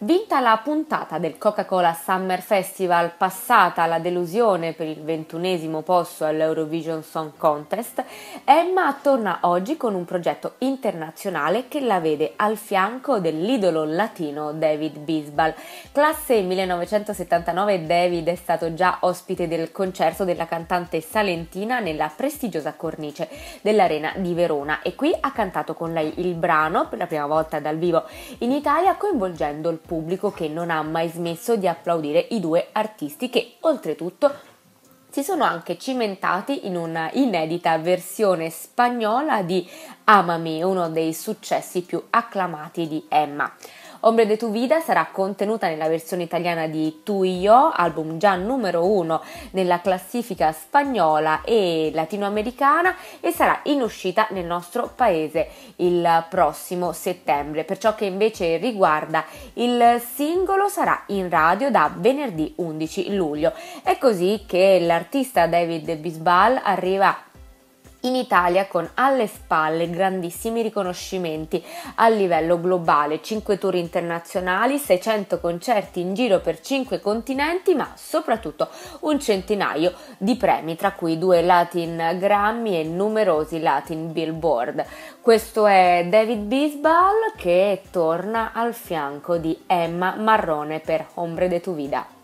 Vinta la puntata del Coca-Cola Summer Festival, passata la delusione per il ventunesimo posto all'Eurovision Song Contest, Emma torna oggi con un progetto internazionale che la vede al fianco dell'idolo latino David Bisbal. Classe 1979 David è stato già ospite del concerto della cantante salentina nella prestigiosa cornice dell'Arena di Verona e qui ha cantato con lei il brano per la prima volta dal vivo in Italia coinvolgendo il pubblico che non ha mai smesso di applaudire i due artisti che oltretutto si sono anche cimentati in una inedita versione spagnola di Amami, uno dei successi più acclamati di Emma. Ombre de tu vida sarà contenuta nella versione italiana di Tu y Yo, album già numero uno nella classifica spagnola e latinoamericana e sarà in uscita nel nostro paese il prossimo settembre. Per ciò che invece riguarda il singolo sarà in radio da venerdì 11 luglio. È così che l'artista David Bisbal arriva in Italia con alle spalle grandissimi riconoscimenti a livello globale, 5 tour internazionali, 600 concerti in giro per 5 continenti, ma soprattutto un centinaio di premi, tra cui due Latin Grammy e numerosi Latin Billboard. Questo è David Bisbal che torna al fianco di Emma Marrone per Ombre de tu vida.